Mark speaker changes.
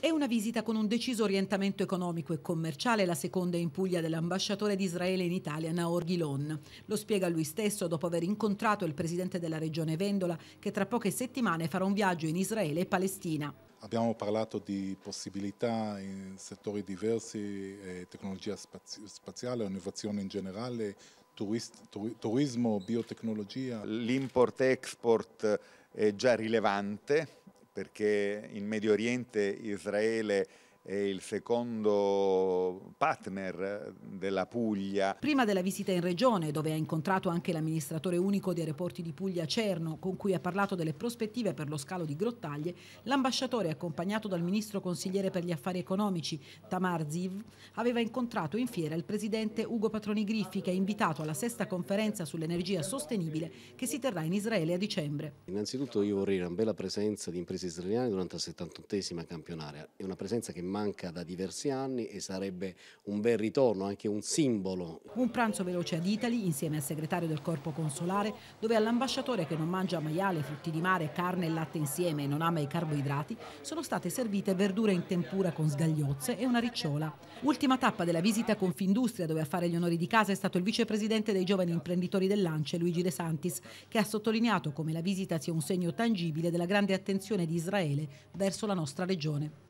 Speaker 1: È una visita con un deciso orientamento economico e commerciale, la seconda in Puglia dell'ambasciatore di Israele in Italia, Naor Ghilon. Lo spiega lui stesso dopo aver incontrato il presidente della regione Vendola, che tra poche settimane farà un viaggio in Israele e Palestina.
Speaker 2: Abbiamo parlato di possibilità in settori diversi, eh, tecnologia spaziale, innovazione in generale, turist, turi, turismo, biotecnologia. L'import-export è già rilevante perché in Medio Oriente Israele è il secondo partner della Puglia.
Speaker 1: Prima della visita in regione, dove ha incontrato anche l'amministratore unico dei aeroporti di Puglia Cerno, con cui ha parlato delle prospettive per lo scalo di Grottaglie, l'ambasciatore, accompagnato dal ministro consigliere per gli affari economici Tamar Ziv, aveva incontrato in fiera il presidente Ugo Patroni Griffi, che è invitato alla sesta conferenza sull'energia sostenibile che si terrà in Israele a dicembre.
Speaker 3: Innanzitutto io vorrei una bella presenza di imprese israeliane durante la 78esima campionaria, è una presenza che manca da diversi anni e sarebbe un bel ritorno, anche un simbolo.
Speaker 1: Un pranzo veloce ad Italy insieme al segretario del corpo consolare dove all'ambasciatore che non mangia maiale, frutti di mare, carne e latte insieme e non ama i carboidrati sono state servite verdure in tempura con sgagliozze e una ricciola. Ultima tappa della visita Confindustria dove a fare gli onori di casa è stato il vicepresidente dei giovani imprenditori dell'Ance Luigi De Santis che ha sottolineato come la visita sia un segno tangibile della grande attenzione di Israele verso la nostra regione.